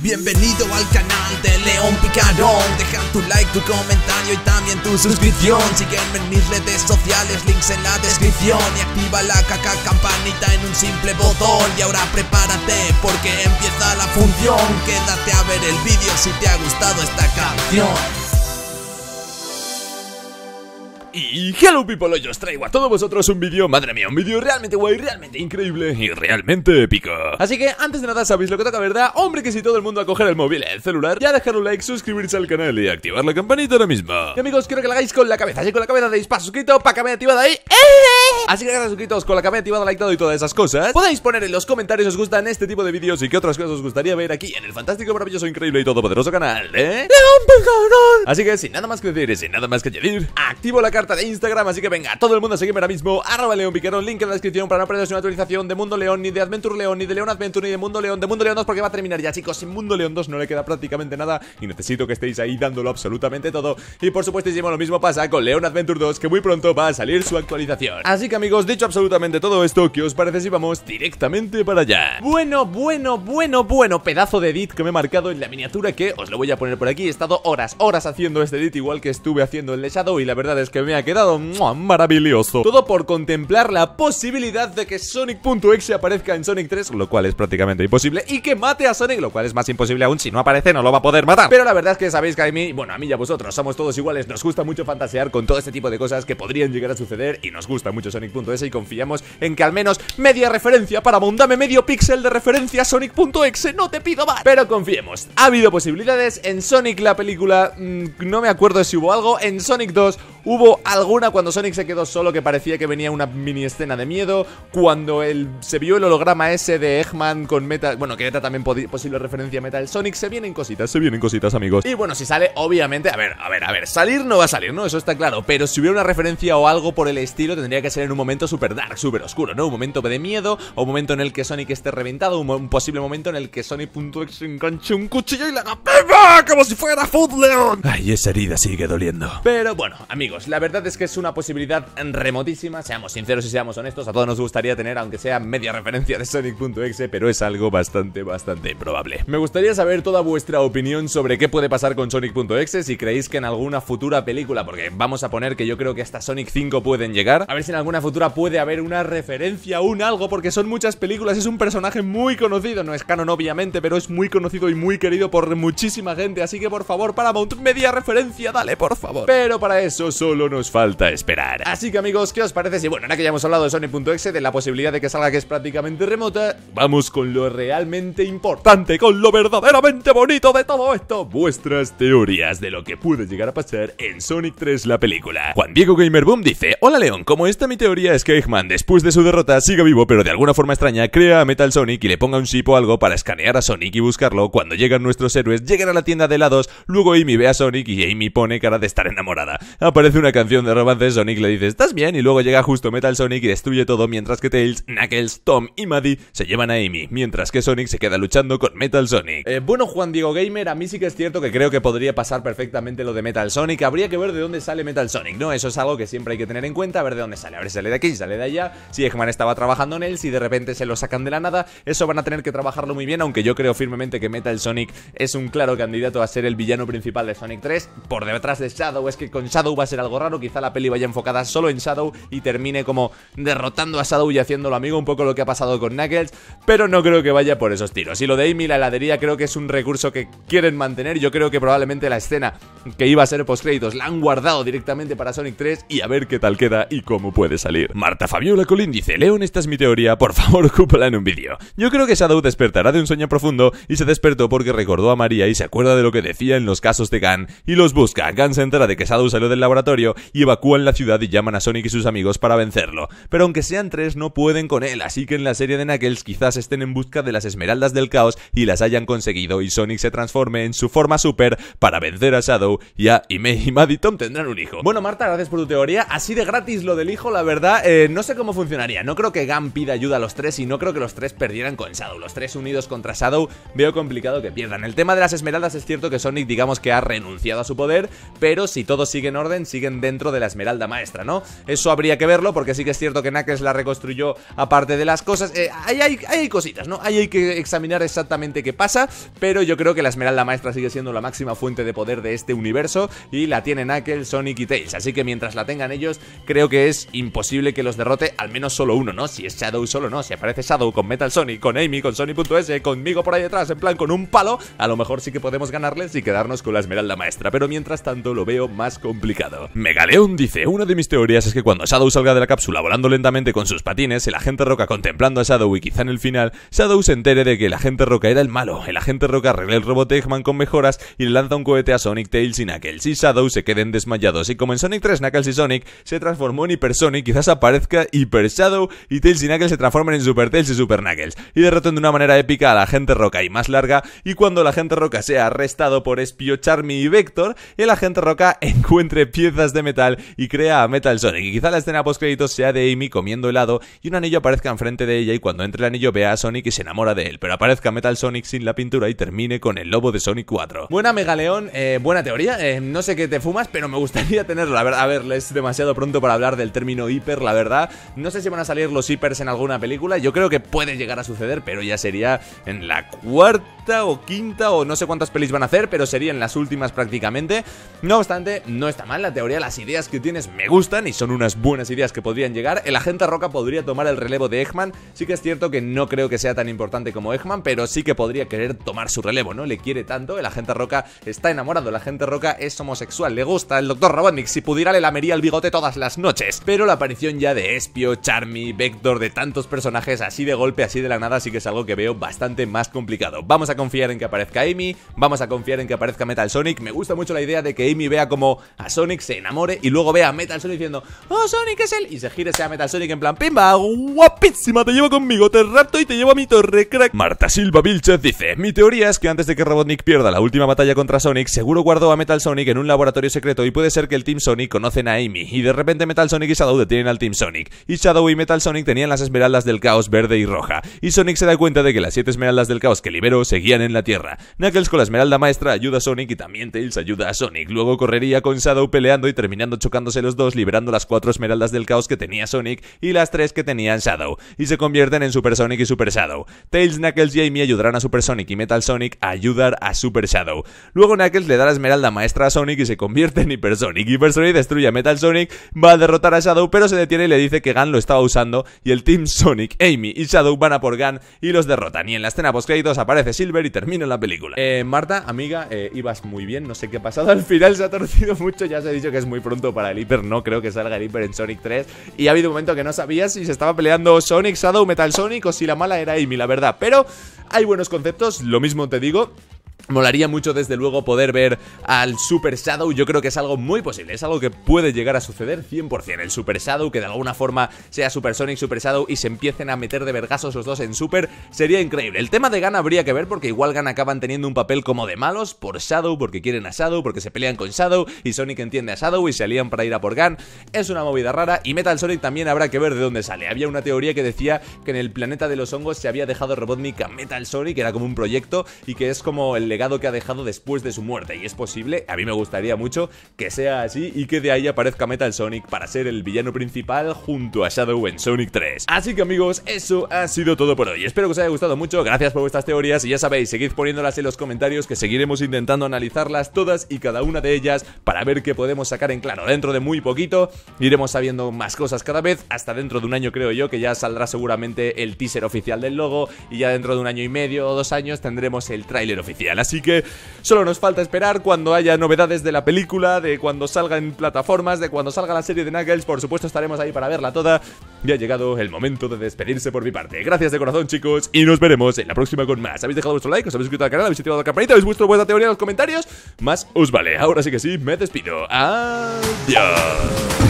Bienvenido al canal de León Picarón Deja tu like, tu comentario y también tu suscripción Sígueme en mis redes sociales, links en la descripción Y activa la caca campanita en un simple botón Y ahora prepárate porque empieza la función Quédate a ver el vídeo si te ha gustado esta canción hello people, hoy os traigo a todos vosotros un vídeo, madre mía, un vídeo realmente guay, realmente increíble y realmente épico Así que antes de nada sabéis lo que toca, ¿verdad? Hombre que si todo el mundo a coger el móvil, el celular, ya dejar un like, suscribirse al canal y activar la campanita ahora mismo Y amigos, quiero que lo hagáis con la cabeza, así con la cabeza deis para suscrito, para que me activada ahí ¡eh! Así que gracias suscritos con la cabeza activada, like todo y todas esas cosas Podéis poner en los comentarios si os gustan este tipo de vídeos y qué otras cosas os gustaría ver aquí en el fantástico, maravilloso, increíble y todopoderoso canal, ¿eh? Así que sin nada más que decir y sin nada más que añadir, activo la carta de Instagram. Así que venga, todo el mundo a seguirme ahora mismo. Arroba León Piquero, link en la descripción para no perderse una actualización de Mundo León, ni de Adventure León, ni de León Adventure, ni de Mundo León, de Mundo León 2, porque va a terminar ya, chicos. Sin Mundo León 2 no le queda prácticamente nada y necesito que estéis ahí dándolo absolutamente todo. Y por supuesto supuestísimo, lo mismo pasa con León Adventure 2, que muy pronto va a salir su actualización. Así que amigos, dicho absolutamente todo esto, ¿qué os parece si vamos directamente para allá? Bueno, bueno, bueno, bueno, pedazo de edit que me he marcado en la miniatura que os lo voy a poner por aquí. He estado horas, horas haciendo este edit, igual que estuve haciendo el lechado y la verdad es que me ha quedado maravilloso. Todo por contemplar la posibilidad de que Sonic.exe aparezca en Sonic 3, lo cual es prácticamente imposible, y que mate a Sonic, lo cual es más imposible aún. Si no aparece, no lo va a poder matar. Pero la verdad es que sabéis que a mí, bueno, a mí y a vosotros, somos todos iguales. Nos gusta mucho fantasear con todo este tipo de cosas que podrían llegar a suceder y nos gusta mucho Sonic.exe y confiamos en que al menos media referencia para Mondame medio píxel de referencia Sonic.exe. No te pido más. Pero confiemos, ha habido posibilidades en Sonic la película, mm, no me acuerdo si hubo algo, en Sonic 2 Hubo alguna cuando Sonic se quedó solo que parecía que venía una mini escena de miedo. Cuando él se vio el holograma ese de Eggman con Meta. Bueno, que era también posible referencia a Metal Sonic. Se vienen cositas, se vienen cositas, amigos. Y bueno, si sale, obviamente. A ver, a ver, a ver. Salir no va a salir, ¿no? Eso está claro. Pero si hubiera una referencia o algo por el estilo, tendría que ser en un momento súper dark, súper oscuro, ¿no? Un momento de miedo, o un momento en el que Sonic esté reventado, un, posible momento en el que Sonic.exe enganche un cuchillo y le haga ¡Como si fuera Food Leon! Ay, esa herida sigue doliendo. Pero bueno, amigos. La verdad es que es una posibilidad remotísima, seamos sinceros y seamos honestos, a todos nos gustaría tener, aunque sea media referencia de Sonic.exe, pero es algo bastante, bastante probable Me gustaría saber toda vuestra opinión sobre qué puede pasar con Sonic.exe, si creéis que en alguna futura película, porque vamos a poner que yo creo que hasta Sonic 5 pueden llegar, a ver si en alguna futura puede haber una referencia, un algo, porque son muchas películas, es un personaje muy conocido, no es canon obviamente, pero es muy conocido y muy querido por muchísima gente, así que por favor, para Paramount, media referencia, dale, por favor. Pero para eso, solo nos falta esperar. Así que amigos, ¿qué os parece? Si bueno, ahora que ya hemos hablado de Sony.exe, de la posibilidad de que salga que es prácticamente remota, vamos con lo realmente importante, con lo verdaderamente bonito de todo esto, vuestras teorías de lo que puede llegar a pasar en Sonic 3 la película. Juan Diego Gamer Boom dice, hola León, como esta mi teoría es que Eggman después de su derrota siga vivo pero de alguna forma extraña crea a Metal Sonic y le ponga un chip o algo para escanear a Sonic y buscarlo, cuando llegan nuestros héroes, llegan a la tienda de helados, luego Amy ve a Sonic y Amy pone cara de estar enamorada. Aparece una canción de romance, Sonic le dice ¿Estás bien? Y luego llega justo Metal Sonic y destruye todo mientras que Tails, Knuckles, Tom y Maddy se llevan a Amy, mientras que Sonic se queda luchando con Metal Sonic. Eh, bueno, Juan Diego Gamer, a mí sí que es cierto que creo que podría pasar perfectamente lo de Metal Sonic. Habría que ver de dónde sale Metal Sonic, ¿no? Eso es algo que siempre hay que tener en cuenta, a ver de dónde sale. A ver si sale de aquí, si sale de allá, si Eggman estaba trabajando en él, si de repente se lo sacan de la nada. Eso van a tener que trabajarlo muy bien, aunque yo creo firmemente que Metal Sonic es un claro candidato a ser el villano principal de Sonic 3, por detrás de Shadow, es que con Shadow va a ser algo raro, quizá la peli vaya enfocada solo en Shadow y termine como derrotando a Shadow y haciéndolo amigo, un poco lo que ha pasado con Knuckles, pero no creo que vaya por esos tiros. Y lo de Amy, la heladería, creo que es un recurso que quieren mantener, yo creo que probablemente la escena que iba a ser post créditos la han guardado directamente para Sonic 3 y a ver qué tal queda y cómo puede salir. Marta Fabiola Colín dice, Leon, esta es mi teoría, por favor, cúpala en un vídeo. Yo creo que Shadow despertará de un sueño profundo y se despertó porque recordó a María y se acuerda de lo que decía en los casos de Gan y los busca. Gan se entera de que Shadow salió del laboratorio y evacúan la ciudad y llaman a Sonic y sus amigos para vencerlo. Pero aunque sean tres, no pueden con él, así que en la serie de Knuckles quizás estén en busca de las esmeraldas del caos y las hayan conseguido y Sonic se transforme en su forma super para vencer a Shadow y a Ime y Tom tendrán un hijo. Bueno, Marta, gracias por tu teoría. Así de gratis lo del hijo, la verdad, eh, no sé cómo funcionaría. No creo que Gam pida ayuda a los tres y no creo que los tres perdieran con Shadow. Los tres unidos contra Shadow veo complicado que pierdan. El tema de las esmeraldas es cierto que Sonic digamos que ha renunciado a su poder, pero si todo sigue en orden, siguen dentro de la Esmeralda Maestra, ¿no? Eso habría que verlo porque sí que es cierto que Knuckles la reconstruyó aparte de las cosas. Eh, ahí, hay, hay, cositas, ¿no? Ahí hay que examinar exactamente qué pasa, pero yo creo que la Esmeralda Maestra sigue siendo la máxima fuente de poder de este universo y la tienen Knuckles, Sonic y Tails. Así que mientras la tengan ellos, creo que es imposible que los derrote al menos solo uno, ¿no? Si es Shadow solo, ¿no? Si aparece Shadow con Metal Sonic, con Amy, con Sony.s, conmigo por ahí detrás, en plan con un palo, a lo mejor sí que podemos ganarles y quedarnos con la Esmeralda Maestra. Pero mientras tanto lo veo más complicado. Megaleon dice, una de mis teorías es que cuando Shadow salga de la cápsula volando lentamente con sus patines, el agente Roca contemplando a Shadow y quizá en el final, Shadow se entere de que el agente Roca era el malo, el agente Roca arregla el robot Eggman con mejoras y le lanza un cohete a Sonic, Tails y Knuckles y Shadow se queden desmayados y como en Sonic 3 Knuckles y Sonic se transformó en Hyper Sonic, quizás aparezca Hyper Shadow y Tails y Knuckles se transformen en Super Tails y Super Knuckles y derroten de una manera épica a la agente Roca y más larga y cuando la agente Roca sea arrestado por Espio, Charmy y Vector, el agente Roca encuentre pie de metal y crea a Metal Sonic. Y quizá la escena post créditos sea de Amy comiendo helado y un anillo aparezca enfrente de ella y cuando entre el anillo vea a Sonic y se enamora de él, pero aparezca Metal Sonic sin la pintura y termine con el lobo de Sonic 4. Buena Megaleón, eh, buena teoría, eh, no sé qué te fumas, pero me gustaría tenerlo. A ver, a ver, es demasiado pronto para hablar del término hiper, la verdad. No sé si van a salir los hipers en alguna película, yo creo que puede llegar a suceder, pero ya sería en la cuarta o quinta o no sé cuántas pelis van a hacer, pero sería en las últimas prácticamente. No obstante, no está mal la teoría las ideas que tienes me gustan y son unas buenas ideas que podrían llegar. El agente Roca podría tomar el relevo de Eggman. Sí que es cierto que no creo que sea tan importante como Eggman, pero sí que podría querer tomar su relevo, ¿no? Le quiere tanto, el agente Roca está enamorado, el agente Roca es homosexual, le gusta el Dr. Robotnik, si pudiera le lamería el bigote todas las noches. Pero la aparición ya de Espio, Charmy, Vector, de tantos personajes así de golpe, así de la nada, sí que es algo que veo bastante más complicado. Vamos a confiar en que aparezca Amy, vamos a confiar en que aparezca Metal Sonic. Me gusta mucho la idea de que Amy vea como a Sonic se enamore y luego ve a Metal Sonic diciendo, oh Sonic es él, y se gire a Metal Sonic en plan, pimba, guapísima, te llevo conmigo, te rapto y te llevo a mi torre, crack. Marta Silva Vilchez dice, mi teoría es que antes de que Robotnik pierda la última batalla contra Sonic, seguro guardó a Metal Sonic en un laboratorio secreto y puede ser que el Team Sonic conocen a Amy y de repente Metal Sonic y Shadow detienen al Team Sonic y Shadow y Metal Sonic tenían las esmeraldas del caos verde y roja y Sonic se da cuenta de que las siete esmeraldas del caos que liberó seguían en la Tierra. Knuckles con la esmeralda maestra ayuda a Sonic y también Tails ayuda a Sonic. Luego correría con Shadow peleando y terminando chocándose los dos, liberando las cuatro esmeraldas del caos que tenía Sonic y las tres que tenía Shadow, y se convierten en Super Sonic y Super Shadow. Tails, Knuckles y Amy ayudarán a Super Sonic y Metal Sonic a ayudar a Super Shadow. Luego Knuckles le da la esmeralda maestra a Sonic y se convierte en Hyper Sonic. Hyper Sonic destruye a Metal Sonic, va a derrotar a Shadow, pero se detiene y le dice que Gan lo estaba usando y el Team Sonic, Amy y Shadow van a por Gan y los derrotan. Y en la escena post aparece Silver y termina la película. Eh, Marta, amiga, eh, ibas muy bien, no sé qué ha pasado. Al final se ha torcido mucho, ya se ha dicho que que es muy pronto para el hiper. No creo que salga el hiper en Sonic 3. Y ha habido un momento que no sabía si se estaba peleando Sonic, Shadow, Metal Sonic o si la mala era Amy, la verdad. Pero hay buenos conceptos, lo mismo te digo. Molaría mucho desde luego poder ver al Super Shadow, yo creo que es algo muy posible, es algo que puede llegar a suceder 100%, el Super Shadow, que de alguna forma sea Super Sonic, Super Shadow y se empiecen a meter de vergasos los dos en Super, sería increíble. El tema de Gan habría que ver porque igual Gan acaban teniendo un papel como de malos por Shadow, porque quieren a Shadow, porque se pelean con Shadow y Sonic entiende a Shadow y se alían para ir a por Gan, es una movida rara y Metal Sonic también habrá que ver de dónde sale. Había una teoría que decía que en el planeta de los hongos se había dejado Robotnik a Metal Sonic, que era como un proyecto y que es como el legado que ha dejado después de su muerte. Y es posible, a mí me gustaría mucho que sea así y que de ahí aparezca Metal Sonic para ser el villano principal junto a Shadow en Sonic 3. Así que amigos, eso ha sido todo por hoy. Espero que os haya gustado mucho, gracias por vuestras teorías y ya sabéis, seguid poniéndolas en los comentarios que seguiremos intentando analizarlas todas y cada una de ellas para ver qué podemos sacar en claro. Dentro de muy poquito iremos sabiendo más cosas cada vez, hasta dentro de un año creo yo que ya saldrá seguramente el teaser oficial del logo y ya dentro de un año y medio o dos años tendremos el tráiler oficial. Así que solo nos falta esperar cuando haya novedades de la película, de cuando salga en plataformas, de cuando salga la serie de Knuckles. Por supuesto, estaremos ahí para verla toda. Y ha llegado el momento de despedirse por mi parte. Gracias de corazón, chicos, y nos veremos en la próxima con más. ¿Habéis dejado vuestro like? ¿Os habéis suscrito al canal? ¿Habéis activado la campanita? ¿Habéis puesto vuestra teoría en los comentarios? Más os vale. Ahora sí que sí, me despido. Adiós.